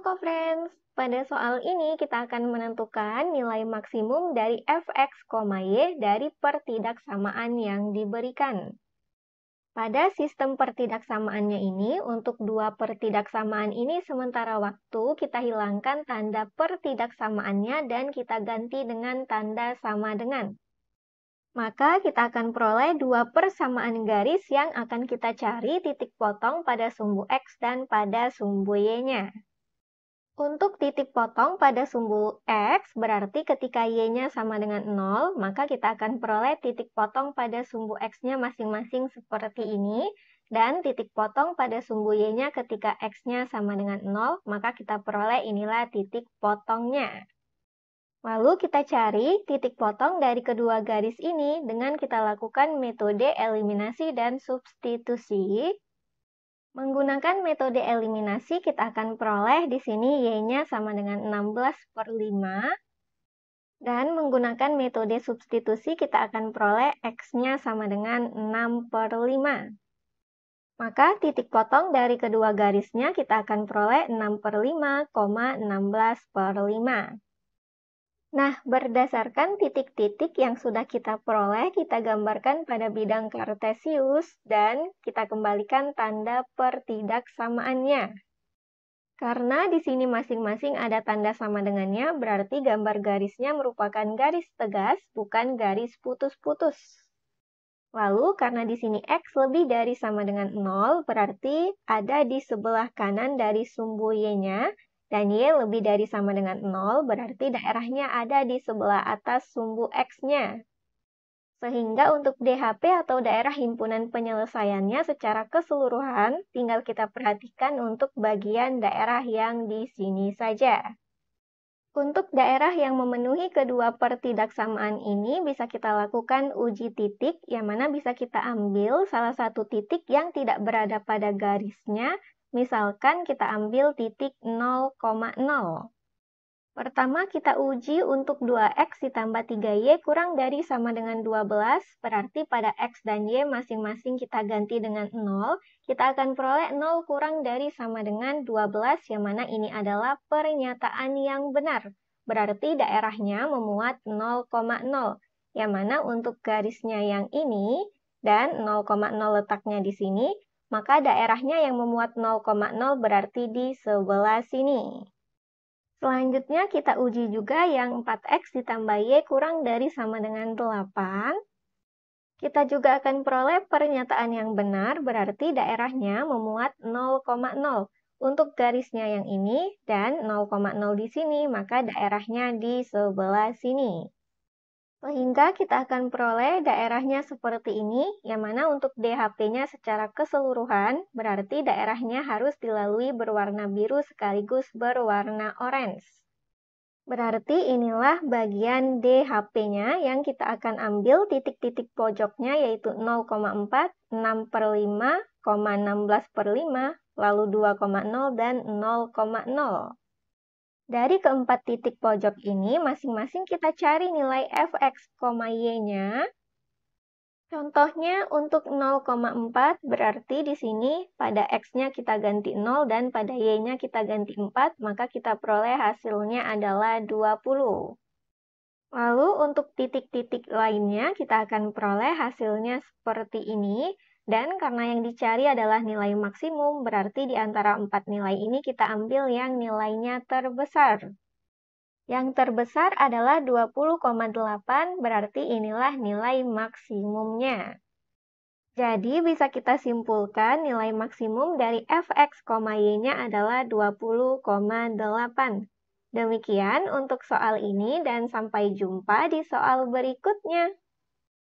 Halo friends pada soal ini kita akan menentukan nilai maksimum dari fx, y dari pertidaksamaan yang diberikan. Pada sistem pertidaksamaannya ini, untuk dua pertidaksamaan ini sementara waktu kita hilangkan tanda pertidaksamaannya dan kita ganti dengan tanda sama dengan. Maka kita akan peroleh dua persamaan garis yang akan kita cari titik potong pada sumbu X dan pada sumbu Y-nya. Untuk titik potong pada sumbu X, berarti ketika Y-nya sama dengan 0, maka kita akan peroleh titik potong pada sumbu X-nya masing-masing seperti ini, dan titik potong pada sumbu Y-nya ketika X-nya sama dengan 0, maka kita peroleh inilah titik potongnya. Lalu kita cari titik potong dari kedua garis ini dengan kita lakukan metode eliminasi dan substitusi, Menggunakan metode eliminasi, kita akan peroleh di sini Y-nya sama dengan 16 per 5. Dan menggunakan metode substitusi, kita akan peroleh X-nya sama dengan 6 per 5. Maka titik potong dari kedua garisnya kita akan peroleh 6 per 5, 16 per 5. Nah, berdasarkan titik-titik yang sudah kita peroleh, kita gambarkan pada bidang kartesius dan kita kembalikan tanda pertidaksamaannya. Karena di sini masing-masing ada tanda sama dengannya, berarti gambar garisnya merupakan garis tegas, bukan garis putus-putus. Lalu, karena di sini X lebih dari sama dengan 0, berarti ada di sebelah kanan dari sumbu Y-nya, dan Y lebih dari sama dengan 0 berarti daerahnya ada di sebelah atas sumbu X-nya. Sehingga untuk DHP atau daerah himpunan penyelesaiannya secara keseluruhan tinggal kita perhatikan untuk bagian daerah yang di sini saja. Untuk daerah yang memenuhi kedua pertidaksamaan ini bisa kita lakukan uji titik yang mana bisa kita ambil salah satu titik yang tidak berada pada garisnya Misalkan kita ambil titik 0,0. Pertama kita uji untuk 2x ditambah 3y kurang dari sama dengan 12, berarti pada x dan y masing-masing kita ganti dengan 0, kita akan peroleh 0 kurang dari sama dengan 12, yang mana ini adalah pernyataan yang benar. Berarti daerahnya memuat 0,0, yang mana untuk garisnya yang ini dan 0,0 letaknya di sini, maka daerahnya yang memuat 0,0 berarti di sebelah sini. Selanjutnya kita uji juga yang 4X ditambah Y kurang dari sama dengan 8. Kita juga akan peroleh pernyataan yang benar berarti daerahnya memuat 0,0 untuk garisnya yang ini dan 0,0 di sini maka daerahnya di sebelah sini. Sehingga kita akan peroleh daerahnya seperti ini, yang mana untuk DHP-nya secara keseluruhan berarti daerahnya harus dilalui berwarna biru sekaligus berwarna orange. Berarti inilah bagian DHP-nya yang kita akan ambil titik-titik pojoknya yaitu 0,4, 6 per 5, 16 per 5, lalu 2,0 dan 0,0. Dari keempat titik pojok ini, masing-masing kita cari nilai fx, y-nya. Contohnya untuk 0,4 berarti di sini pada x-nya kita ganti 0 dan pada y-nya kita ganti 4, maka kita peroleh hasilnya adalah 20. Lalu untuk titik-titik lainnya kita akan peroleh hasilnya seperti ini. Dan karena yang dicari adalah nilai maksimum, berarti di antara empat nilai ini kita ambil yang nilainya terbesar. Yang terbesar adalah 20,8, berarti inilah nilai maksimumnya. Jadi bisa kita simpulkan nilai maksimum dari fx, y-nya adalah 20,8. Demikian untuk soal ini dan sampai jumpa di soal berikutnya.